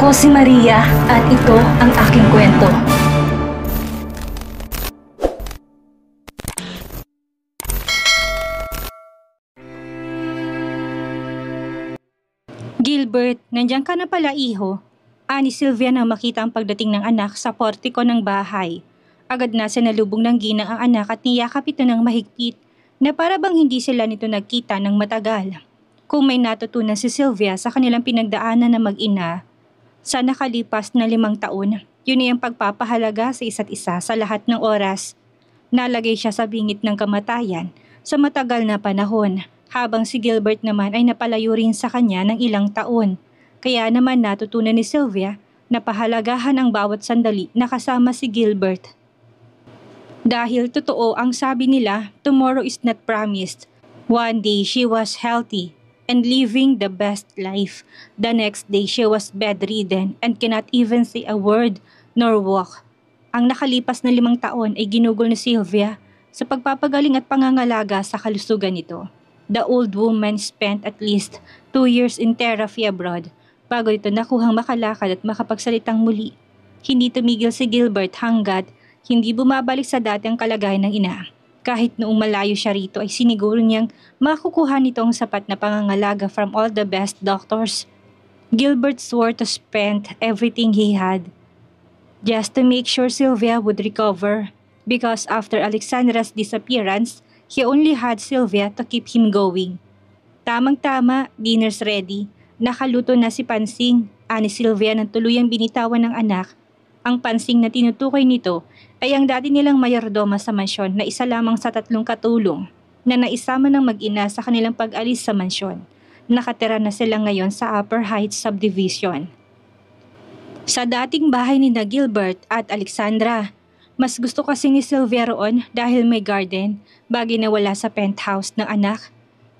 Ako si Maria at ito ang aking kwento. Gilbert, nandiyan ka na pala iho. Ani Sylvia nang makita ang pagdating ng anak sa portico ng bahay. Agad na nalubong ng ginang ang anak at niyakap ito ng mahigpit na para bang hindi sila nito nagkita ng matagal. Kung may natutunan si Sylvia sa kanilang pinagdaanan na mag-ina, sa nakalipas na limang taon. Yun ay ang pagpapahalaga sa isa't isa sa lahat ng oras. Nalagay siya sa bingit ng kamatayan sa matagal na panahon, habang si Gilbert naman ay napalayo rin sa kanya ng ilang taon. Kaya naman natutunan ni Sylvia na pahalagahan ang bawat sandali na kasama si Gilbert. Dahil totoo ang sabi nila, tomorrow is not promised. One day she was healthy and living the best life. The next day, she was bedridden and cannot even say a word nor walk. Ang nakalipas na limang taon ay ginugol ni Sylvia sa pagpapagaling at pangangalaga sa kalusugan nito. The old woman spent at least two years in therapy abroad bago ito nakuhang makalakad at makapagsalitang muli. Hindi tumigil si Gilbert hanggat hindi bumabalik sa dating kalagayan ng ina. Kahit noong malayo siya rito ay siniguro niyang makukuha nitong sapat na pangangalaga from all the best doctors. Gilbert swore to spend everything he had just to make sure Sylvia would recover because after Alexandra's disappearance, he only had Sylvia to keep him going. Tamang-tama, dinner's ready. Nakaluto na si Pansing, ani Sylvia nang tuluyang binitawan ng anak ang pansing na tinutukoy nito ay ang dati nilang mayordoma sa mansyon na isa lamang sa tatlong katulong na naisama ng mag-ina sa kanilang pag-alis sa mansyon. Nakatira na sila ngayon sa Upper Heights Subdivision. Sa dating bahay ni na Gilbert at Alexandra, mas gusto kasi ni Sylvia roon dahil may garden, bagay na wala sa penthouse ng anak.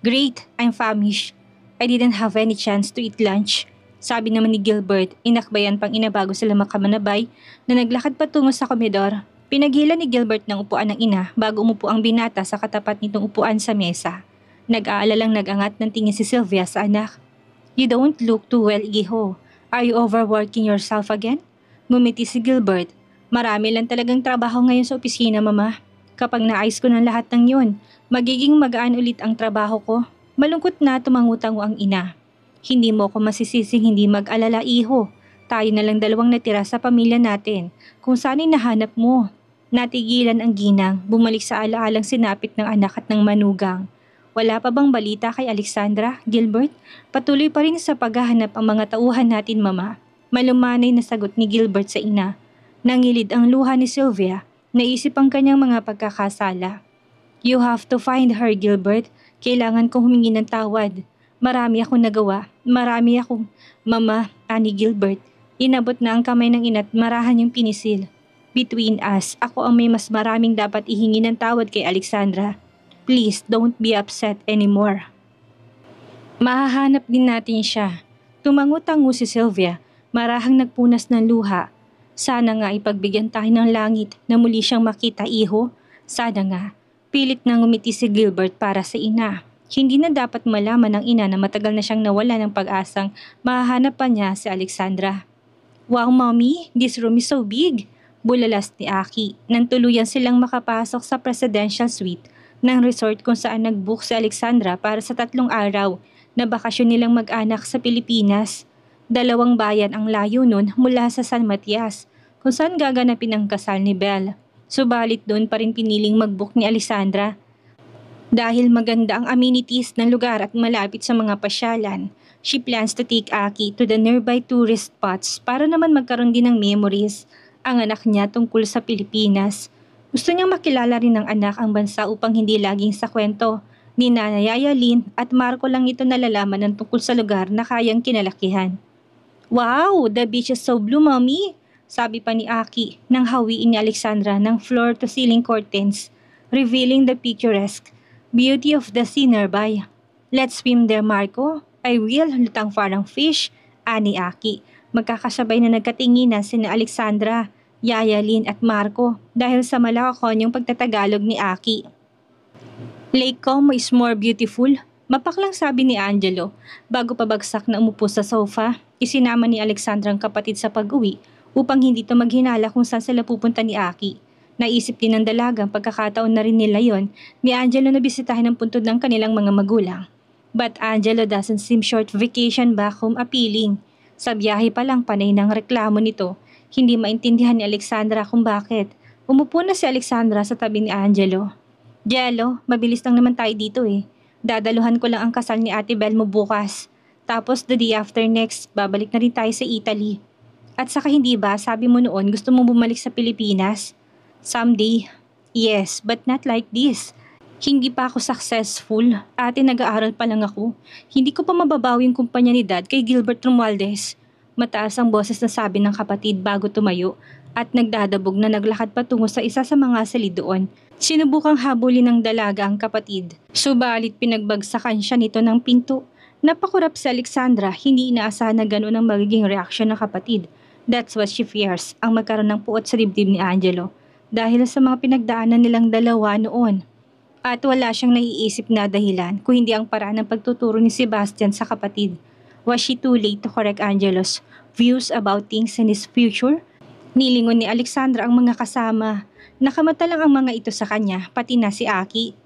Great, I'm famished. I didn't have any chance to eat lunch sabi naman ni Gilbert, inakbayan pang inabago bago sila makamanabay na naglakad patungo sa komedor. Pinaghila ni Gilbert ng upuan ng ina bago umupo ang binata sa katapat nitong upuan sa mesa. Nag-aalalang nag-angat ng tingin si Sylvia sa anak. You don't look too well, Iho. Are you overworking yourself again? Ngumiti si Gilbert. Marami lang talagang trabaho ngayon sa opisina, mama. Kapag naayos ko ng lahat ng yun, magiging magaan ulit ang trabaho ko. Malungkot na tumangutango ang ina. Hindi mo ako masisising hindi mag-alala, iho. Tayo na lang dalawang natira sa pamilya natin. Kung sana'y nahanap mo. Natigilan ang ginang, bumalik sa alaalang sinapit ng anak at ng manugang. Wala pa bang balita kay Alexandra, Gilbert? Patuloy pa rin sa paghahanap ang mga tauhan natin, Mama. Malumanay na sagot ni Gilbert sa ina. Nangilid ang luha ni Sylvia, naisip ang kanyang mga pagkakasala. You have to find her, Gilbert. Kailangan kong humingi ng tawad. Marami akong nagawa. Marami ako. Mama, ani Gilbert. Inabot na ang kamay ng ina't marahan yung pinisil. Between us, ako ang may mas maraming dapat ihingi ng tawad kay Alexandra. Please, don't be upset anymore. Mahahanap din natin siya. Tumangot ang si Sylvia, marahang nagpunas ng luha. Sana nga ipagbigyan tayo ng langit na muli siyang makita iho. Sana nga, pilit nang umiti si Gilbert para sa ina. Hindi na dapat malaman ng ina na matagal na siyang nawala ng pag-asang mahahanap pa niya si Alexandra. Wow, mommy, this room is so big! Bulalas ni Aki nang tuluyan silang makapasok sa presidential suite ng resort kung saan nag-book si Alexandra para sa tatlong araw na bakasyon nilang mag-anak sa Pilipinas. Dalawang bayan ang layo nun mula sa San Matias kung saan gaganapin ang kasal ni Belle. Subalit doon pa rin piniling mag-book ni Alexandra dahil maganda ang amenities ng lugar at malapit sa mga pasyalan, she plans to take Aki to the nearby tourist spots para naman magkaroon din ng memories ang anak niya tungkol sa Pilipinas. Gusto niyang makilala rin ng anak ang bansa upang hindi laging sa kwento ni Nanay Ayalin at Marco lang ito nalalaman ng tungkol sa lugar na kayang kinalakihan. Wow! The beach is so blue, mommy! Sabi pa ni Aki nang hawiin ni Alexandra ng floor-to-ceiling curtains, revealing the picturesque Beauty of the sea nearby. Let's swim there, Marco. I will, lutang farang fish, ani Aki. Magkakasabay na nagkatinginan sina Alexandra, Yayalin at Marco dahil sa malakakonyong pagtatagalog ni Aki. Lake Como is more beautiful, Mapaklang sabi ni Angelo, bago pabagsak na umupo sa sofa, isinama ni Alexandra ang kapatid sa pag-uwi upang hindi to maghinala kung saan sila pupunta ni Aki. Naisip din ng dalagang pagkakataon na rin nila yon ni Angelo na bisitahin ang puntod ng kanilang mga magulang. But Angelo doesn't seem short vacation back home appealing. Sa biyahe pa lang panay ng reklamo nito. Hindi maintindihan ni Alexandra kung bakit. Umupo na si Alexandra sa tabi ni Angelo. Jello, mabilis lang naman tayo dito eh. Dadaluhan ko lang ang kasal ni Ate Bel mo bukas. Tapos the day after next, babalik na rin tayo sa Italy. At saka hindi ba, sabi mo noon gusto mong bumalik sa Pilipinas? Someday, yes, but not like this. Hindi pa ako successful. Ate, nag-aaral pa lang ako. Hindi ko pa mababawi yung kumpanya ni Dad kay Gilbert Romualdez. Mataas ang boses na sabi ng kapatid bago tumayo at nagdadabog na naglakad patungo sa isa sa mga salidoon. Sinubukang habulin ng dalaga ang kapatid. Subalit pinagbagsakan siya nito ng pinto. Napakurap si Alexandra, hindi inaasahan na ganoon ang magiging reaksyon ng kapatid. That's what she fears, ang magkaroon ng puot sa dibdib ni Angelo dahil sa mga pinagdaanan nilang dalawa noon. At wala siyang naiisip na dahilan kung hindi ang paraan ng pagtuturo ni Sebastian sa kapatid. Was she too late to correct Angelo's views about things and his future? Nilingon ni Alexandra ang mga kasama. Nakamata lang ang mga ito sa kanya, pati na si Aki.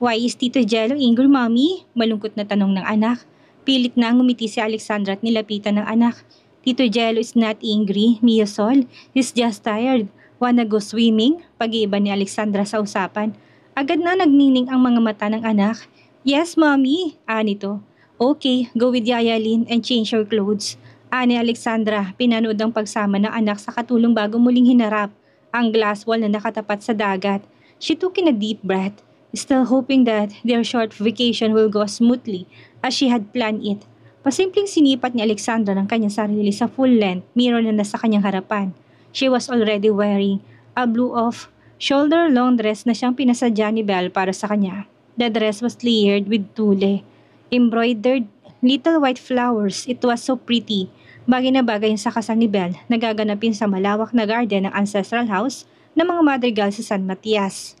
Why is Tito Jello angry, mommy? Malungkot na tanong ng anak. Pilit na ngumiti si Alexandra at nilapitan ng anak. Tito Jello is not angry, Mia Sol. He's just tired. Wanna go swimming? Pag-iiba ni Alexandra sa usapan. Agad na nagniningning ang mga mata ng anak. Yes, mommy, ani to. Okay, go with Yaya Lynn and change your clothes. Ani Alexandra, pinanood ang pagsama ng anak sa katulong bago muling hinarap ang glass wall na nakatapat sa dagat. She took in a deep breath, still hoping that their short vacation will go smoothly as she had planned it. Pasimpleng sinipat ni Alexandra ng kanyang sarili sa full-length mirror na nasa kanyang harapan. She was already wearing a blue off shoulder-long dress na siyang pinasadya ni Belle para sa kanya. The dress was layered with tulle, embroidered little white flowers. It was so pretty. Bagay na bagay yung sakasal ni Belle na gaganapin sa malawak na garden ng ancestral house ng mga madrigal sa San Matias.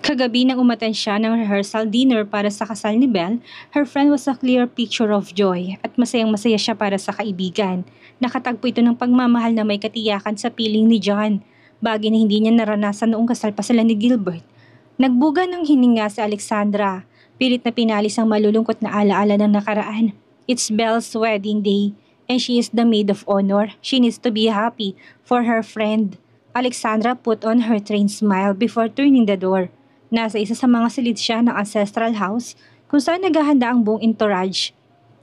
Kagabi nang umaten siya ng rehearsal dinner para sa kasal ni Belle, her friend was a clear picture of joy at masayang-masaya siya para sa kaibigan. Nakatagpo ito ng pagmamahal na may katiyakan sa piling ni John, bagay na hindi niya naranasan noong kasal pa sila ni Gilbert. Nagbuga ng hininga si Alexandra, pilit na pinalis ang malulungkot na alaala ng nakaraan. It's Belle's wedding day and she is the maid of honor. She needs to be happy for her friend. Alexandra put on her trained smile before turning the door. Nasa isa sa mga silid siya ng ancestral house kung saan naghahanda ang buong entourage.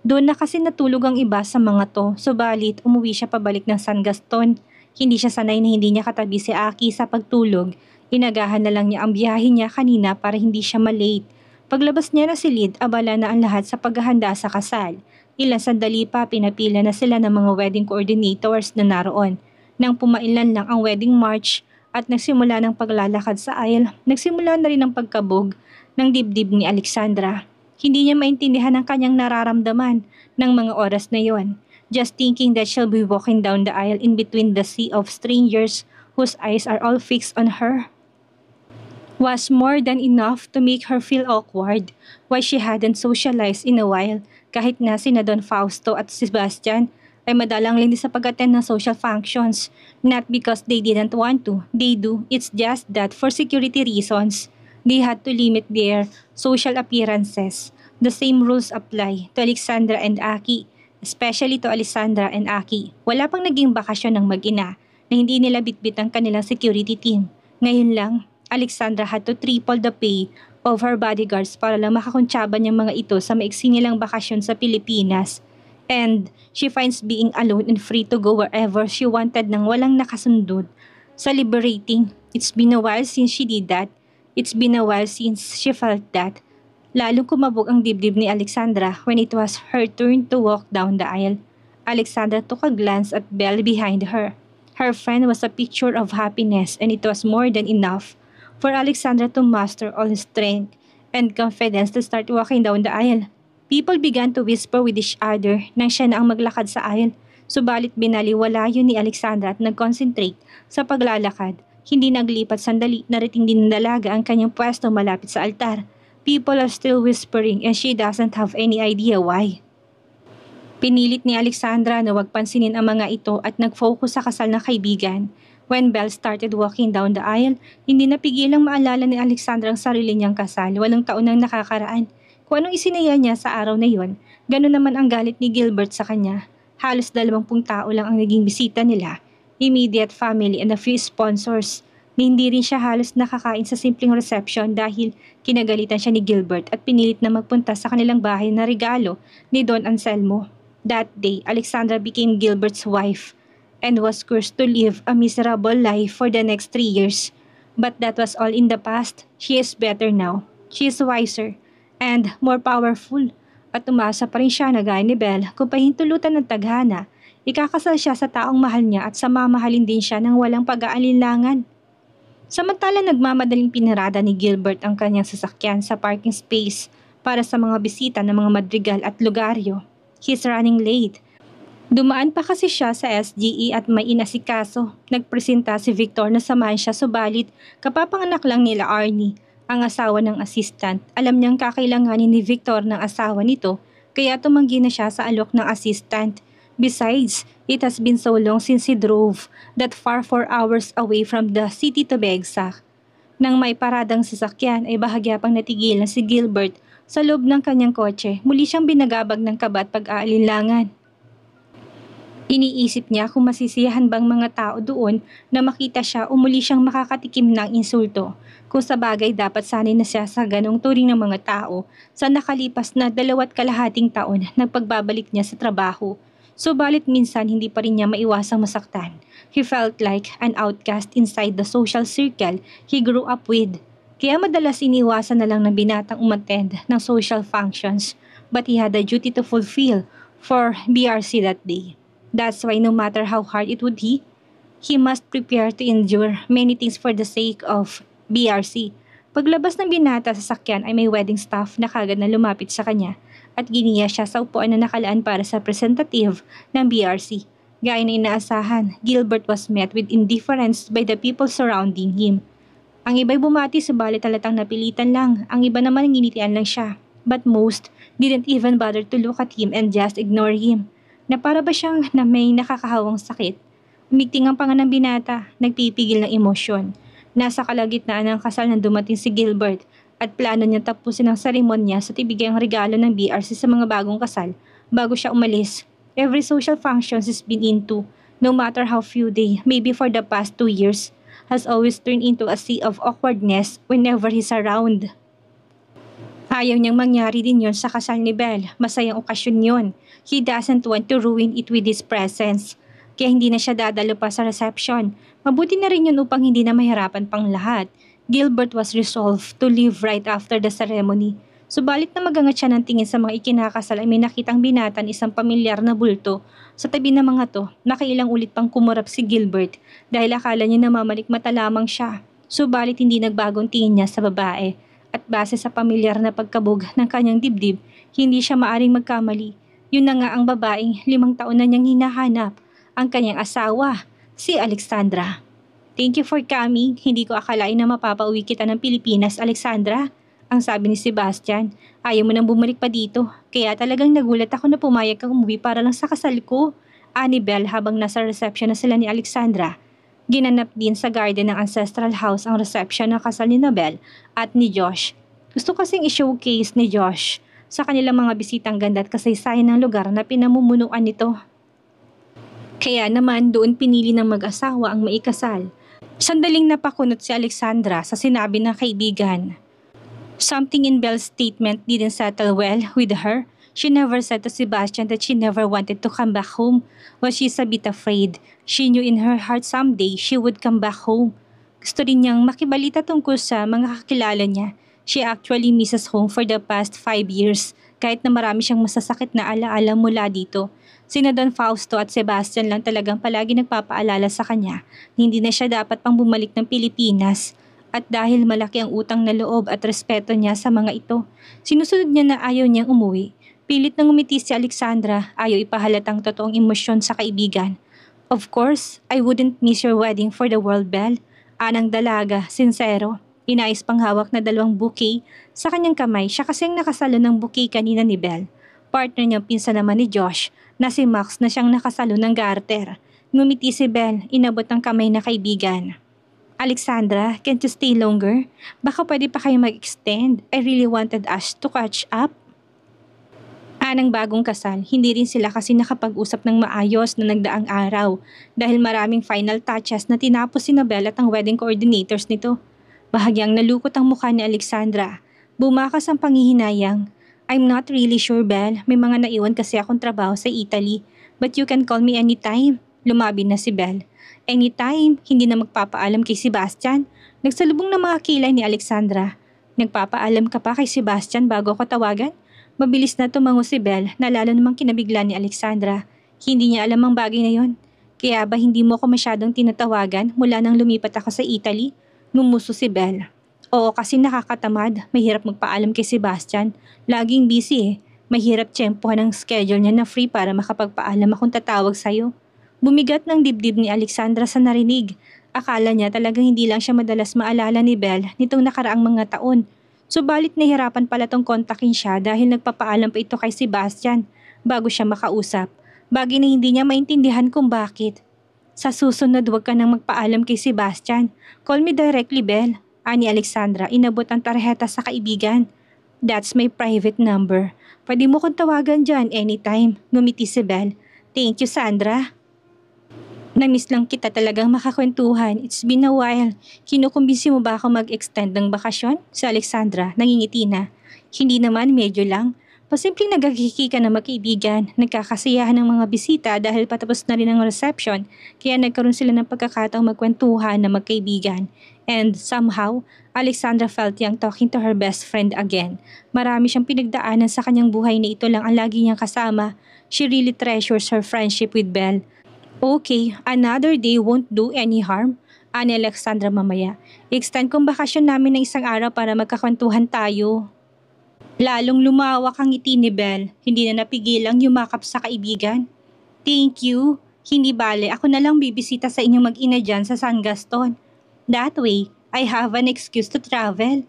Doon na kasi natulog ang iba sa mga to, subalit umuwi siya pabalik ng San Gaston. Hindi siya sanay na hindi niya katabi si Aki sa pagtulog. Inagahan na lang niya ang biyahe niya kanina para hindi siya malate. Paglabas niya na silid, abala na ang lahat sa paghahanda sa kasal. Ilang sandali pa pinapila na sila ng mga wedding coordinators na naroon. Nang pumailan lang ang wedding march, at nagsimula ng paglalakad sa aisle, nagsimula na rin ang pagkabog ng dibdib ni Alexandra. Hindi niya maintindihan ang kanyang nararamdaman ng mga oras na yon. Just thinking that she'll be walking down the aisle in between the sea of strangers whose eyes are all fixed on her was more than enough to make her feel awkward why she hadn't socialized in a while kahit na sina Don Fausto at Sebastian ay madalang hindi sa pag-attend ng social functions. Not because they didn't want to, they do. It's just that for security reasons, they had to limit their social appearances. The same rules apply to Alexandra and Aki, especially to Alexandra and Aki. Wala pang naging bakasyon ng mag-ina na hindi nila bitbit ang kanilang security team. Ngayon lang, Alexandra had to triple the pay of her bodyguards para lang makakuntsaba niyang mga ito sa maiksi nilang bakasyon sa Pilipinas And she finds being alone and free to go wherever she wanted nang walang nakasundod sa liberating. It's been a while since she did that. It's been a while since she felt that. Lalong kumabog ang dibdib ni Alexandra when it was her turn to walk down the aisle. Alexandra took a glance at Belle behind her. Her friend was a picture of happiness and it was more than enough for Alexandra to master all his strength and confidence to start walking down the aisle. People began to whisper with each other nang siya na ang maglakad sa ayon. Subalit yun ni Alexandra at nag-concentrate sa paglalakad. Hindi naglipat sandali, narating din ng dalaga ang kanyang pwesto malapit sa altar. People are still whispering and she doesn't have any idea why. Pinilit ni Alexandra na huwag pansinin ang mga ito at nag-focus sa kasal na kaibigan. When Belle started walking down the aisle, hindi napigilang maalala ni Alexandra ang sarili niyang kasal. Walang taon nang nakakaraan. Kung anong isinaya niya sa araw na yon, ganun naman ang galit ni Gilbert sa kanya. Halos dalawampung tao lang ang naging bisita nila, immediate family and a few sponsors na hindi rin siya halos nakakain sa simpleng reception dahil kinagalitan siya ni Gilbert at pinilit na magpunta sa kanilang bahay na regalo ni Don Anselmo. That day, Alexandra became Gilbert's wife and was cursed to live a miserable life for the next three years. But that was all in the past. She is better now. She is wiser and more powerful at umasa pa rin siya na gaya ni Belle kung pahintulutan ng taghana, ikakasal siya sa taong mahal niya at sa mamahalin din siya ng walang pag-aalinlangan. Samantala nagmamadaling pinarada ni Gilbert ang kanyang sasakyan sa parking space para sa mga bisita ng mga madrigal at lugaryo. He's running late. Dumaan pa kasi siya sa SGE at may inasikaso. Nagpresenta si Victor na samahan siya subalit kapapanganak lang nila Arnie ang asawa ng assistant, alam niyang kakailanganin ni Victor ng asawa nito kaya tumanggi na siya sa alok ng assistant. Besides, it has been so long since he drove that far four hours away from the city to Begsak. Nang may paradang sasakyan ay bahagya pang natigilan si Gilbert sa loob ng kanyang kotse. Muli siyang binagabag ng kabat pag-aalinlangan. Iniisip niya kung masisiyahan bang mga tao doon na makita siya o muli siyang makakatikim ng insulto. Kung sa bagay dapat sanay na siya sa ganong turing ng mga tao, sa nakalipas na dalawat kalahating taon pagbabalik niya sa trabaho. Subalit minsan hindi pa rin niya maiwasang masaktan. He felt like an outcast inside the social circle he grew up with. Kaya madalas iniwasan na lang ng binatang umattend ng social functions but he had a duty to fulfill for BRC that day. That's why no matter how hard it would be, he must prepare to endure many things for the sake of BRC. Paglabas ng binata sa sakyan ay may wedding staff na kagad na lumapit sa kanya at giniya siya sa upuan na nakalaan para sa representative ng BRC. Gaya na inaasahan, Gilbert was met with indifference by the people surrounding him. Ang iba'y bumati subalit talatang napilitan lang, ang iba naman ginitian lang siya. But most didn't even bother to look at him and just ignore him. Na para ba siyang na may nakakahawang sakit? Umigting ang panga ng binata, nagpipigil ng emosyon. Nasa kalagitnaan ng kasal na dumating si Gilbert at plano niya tapusin ang seremonya sa tibigay ang regalo ng BRC sa mga bagong kasal bago siya umalis. Every social function is been into, no matter how few they, maybe for the past two years, has always turned into a sea of awkwardness whenever he's around. Ayaw niyang mangyari din yon sa kasal ni Belle. Masayang okasyon yon. He doesn't want to ruin it with his presence kaya hindi na siya dadalo pa sa reception. Mabuti na rin yun upang hindi na mahirapan pang lahat. Gilbert was resolved to leave right after the ceremony. Subalit na magangat siya ng tingin sa mga ikinakasal ay may nakitang binatan isang pamilyar na bulto. Sa tabi ng mga to, nakailang ulit pang kumurap si Gilbert dahil akala niya namamalikmata lamang siya. Subalit hindi nagbagong tingin niya sa babae at base sa pamilyar na pagkabog ng kanyang dibdib, hindi siya maaring magkamali. Yun na nga ang babaeng limang taon na niyang hinahanap ang kanyang asawa, si Alexandra. Thank you for coming. Hindi ko akalain na mapapauwi kita ng Pilipinas, Alexandra. Ang sabi ni Sebastian, ayaw mo nang bumalik pa dito. Kaya talagang nagulat ako na pumayag kang umuwi para lang sa kasal ko. Annabel habang nasa reception na sila ni Alexandra. Ginanap din sa garden ng ancestral house ang reception ng kasal ni Nabel at ni Josh. Gusto kasing i-showcase ni Josh sa kanilang mga bisitang ganda at kasaysayan ng lugar na pinamumunuan nito. Kaya naman doon pinili ng mag-asawa ang maikasal. Sandaling napakunot si Alexandra sa sinabi ng kaibigan. Something in Belle's statement didn't settle well with her. She never said to Sebastian that she never wanted to come back home. While she's a bit afraid, she knew in her heart someday she would come back home. Gusto rin niyang makibalita tungkol sa mga kakilala niya. She actually misses home for the past five years kahit na marami siyang masasakit na alaala mula dito. Sina Don Fausto at Sebastian lang talagang palagi nagpapaalala sa kanya na hindi na siya dapat pang bumalik ng Pilipinas at dahil malaki ang utang na loob at respeto niya sa mga ito, sinusunod niya na ayaw niyang umuwi. Pilit nang umiti si Alexandra, ayaw ang totoong emosyon sa kaibigan. Of course, I wouldn't miss your wedding for the world, Belle. Anang dalaga, sincero. Inayos pang hawak na dalawang bouquet sa kanyang kamay. Siya kasi ang nakasalo ng bouquet kanina ni Belle. Partner niyang pinsan naman ni Josh na si Max na siyang nakasalo ng garter. Ngumiti si Belle, inabot ang kamay na kaibigan. Alexandra, can't you stay longer? Baka pwede pa kayo mag-extend. I really wanted us to catch up. Anang bagong kasal, hindi rin sila kasi nakapag-usap ng maayos na nagdaang araw dahil maraming final touches na tinapos si Nabel at ang wedding coordinators nito. Bahagyang nalukot ang mukha ni Alexandra. Bumakas ang pangihinayang. I'm not really sure, Belle. May mga naiwan kasi akong trabaho sa Italy. But you can call me anytime. Lumabi na si Belle. Anytime, hindi na magpapaalam kay Sebastian. Nagsalubong ng mga kilay ni Alexandra. Nagpapaalam ka pa kay Sebastian bago ako tawagan? Mabilis na tumango si Belle na lalo namang kinabigla ni Alexandra. Hindi niya alam ang bagay na yon. Kaya ba hindi mo ako masyadong tinatawagan mula nang lumipat ako sa Italy? Ngumuso si Bella. Oo kasi nakakatamad, mahirap magpaalam kay Sebastian. Laging busy eh. Mahirap tsempohan ang schedule niya na free para makapagpaalam akong tatawag sa'yo. Bumigat ng dibdib ni Alexandra sa narinig. Akala niya talagang hindi lang siya madalas maalala ni Belle nitong nakaraang mga taon. Subalit nahirapan pala tong kontakin siya dahil nagpapaalam pa ito kay Sebastian bago siya makausap. Bagay na hindi niya maintindihan kung bakit. Sa susunod huwag ka nang magpaalam kay Sebastian. Call me directly, Bell. Ani Alexandra, inabot ang tarheta sa kaibigan. That's my private number. Pwede mo kong tawagan dyan anytime. Ngumiti si Bell. Thank you, Sandra. Namiss lang kita talagang makakwentuhan. It's been a while. Kinukumbinsi mo ba ako mag-extend ng bakasyon? Si Alexandra, nangingiti na. Hindi naman, medyo lang. Pasimpleng nagkakikika ng magkaibigan, nagkakasiyahan ng mga bisita dahil patapos na rin ang reception, kaya nagkaroon sila ng pagkakataong magkwentuhan na magkaibigan. And somehow, Alexandra felt young talking to her best friend again. Marami siyang pinagdaanan sa kanyang buhay na ito lang ang lagi niyang kasama. She really treasures her friendship with Belle. Okay, another day won't do any harm ani Alexandra mamaya. I-extend kong bakasyon namin ng isang araw para magkakwentuhan tayo. Lalong lumawak ang ngiti ni Belle, hindi na napigilang yumakap sa kaibigan. Thank you. Hindi bale, ako na lang bibisita sa inyong mag-ina dyan sa San Gaston. That way, I have an excuse to travel.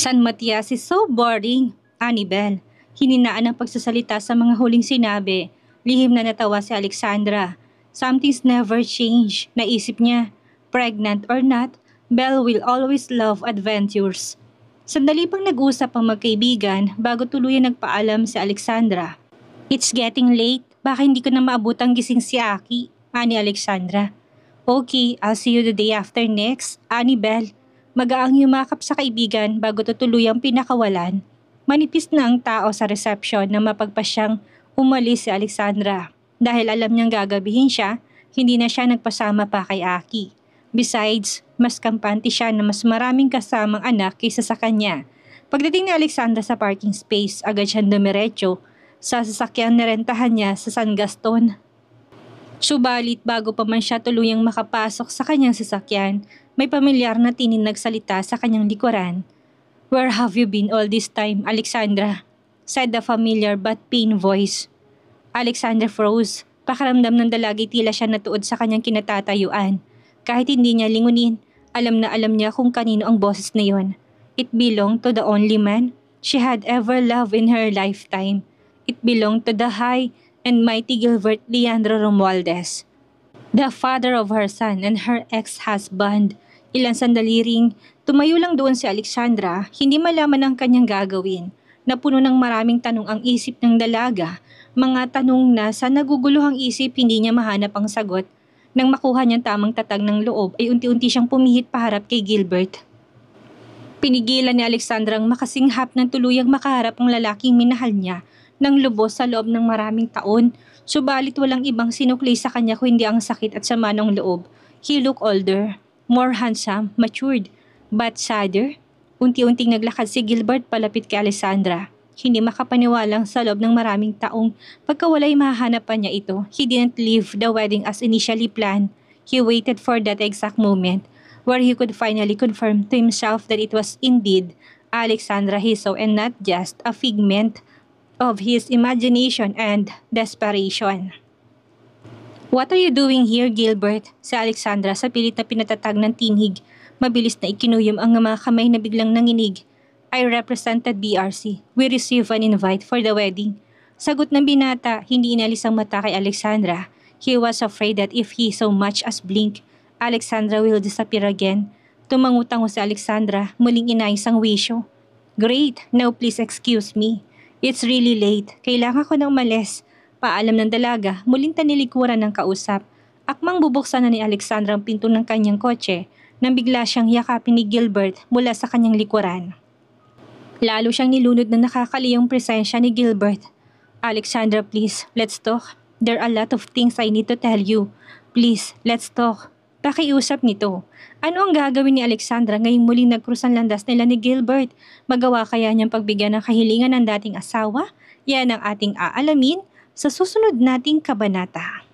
San Matias is so boring, Annabel. Hininaan ang pagsasalita sa mga huling sinabi. Lihim na natawa si Alexandra. Something's never changed, naisip niya. Pregnant or not, Belle will always love adventures. Sandali pang nag-usap ang magkaibigan bago tuluyan nagpaalam si Alexandra. It's getting late. Baka hindi ko na maabot ang gising si Aki, ani Alexandra. Okay, I'll see you the day after next, ani Bell. Magaang yumakap sa kaibigan bago tutuluyang pinakawalan. Manipis na ang tao sa reception na mapagpasyang umalis si Alexandra. Dahil alam niyang gagabihin siya, hindi na siya nagpasama pa kay Aki. Besides, mas kampante siya na mas maraming kasamang anak kaysa sa kanya. Pagdating ni Alexandra sa parking space, agad siyang dumiretso sa sasakyan na niya sa San Gaston. Subalit bago pa man siya tuluyang makapasok sa kanyang sasakyan, may pamilyar na tinin nagsalita sa kanyang likuran. Where have you been all this time, Alexandra? said the familiar but pain voice. Alexandra froze. Pakaramdam ng dalagi tila siya natuod sa kanyang kinatatayuan. Kahit hindi niya lingunin, alam na alam niya kung kanino ang boses na yon. It belonged to the only man she had ever loved in her lifetime. It belonged to the high and mighty Gilbert Leandro Romualdez. The father of her son and her ex-husband. Ilang sandali ring, tumayo lang doon si Alexandra, hindi malaman ang kanyang gagawin. Napuno ng maraming tanong ang isip ng dalaga, mga tanong na sa naguguluhang isip hindi niya mahanap ang sagot nang makuha niyang tamang tatag ng loob ay unti-unti siyang pumihit paharap kay Gilbert. Pinigilan ni Alexandra ang makasinghap ng tuluyang makaharap ang lalaking minahal niya nang lubos sa loob ng maraming taon, subalit walang ibang sinukli sa kanya kundi ang sakit at sama ng loob. He looked older, more handsome, matured, but sadder. Unti-unting naglakad si Gilbert palapit kay Alexandra hindi makapaniwalang sa loob ng maraming taong pagkawalay mahahanapan niya ito. He didn't leave the wedding as initially planned. He waited for that exact moment where he could finally confirm to himself that it was indeed Alexandra Hiso and not just a figment of his imagination and desperation. What are you doing here, Gilbert? Si Alexandra sa pilit na pinatatag ng tinig. Mabilis na ikinuyom ang mga kamay na biglang nanginig. I represented BRC. We receive an invite for the wedding. Sagot ng binata, hindi inalis ang mata kay Alexandra. He was afraid that if he so much as blink, Alexandra will disappear again. Tumangutango si Alexandra, muling inayos ang wisyo. Great, now please excuse me. It's really late. Kailangan ko ng males. Paalam ng dalaga, muling tanilikuran ng kausap. Akmang bubuksan na ni Alexandra ang pinto ng kanyang kotse nang bigla siyang yakapin ni Gilbert mula sa kanyang likuran. Lalo siyang nilunod ng nakakaliyang presensya ni Gilbert. Alexandra, please, let's talk. There are a lot of things I need to tell you. Please, let's talk. Pakiusap nito. Ano ang gagawin ni Alexandra ngayong muling nagkrus ang landas nila ni Gilbert? Magawa kaya niyang pagbigyan ng kahilingan ng dating asawa? Yan ang ating aalamin sa susunod nating kabanata.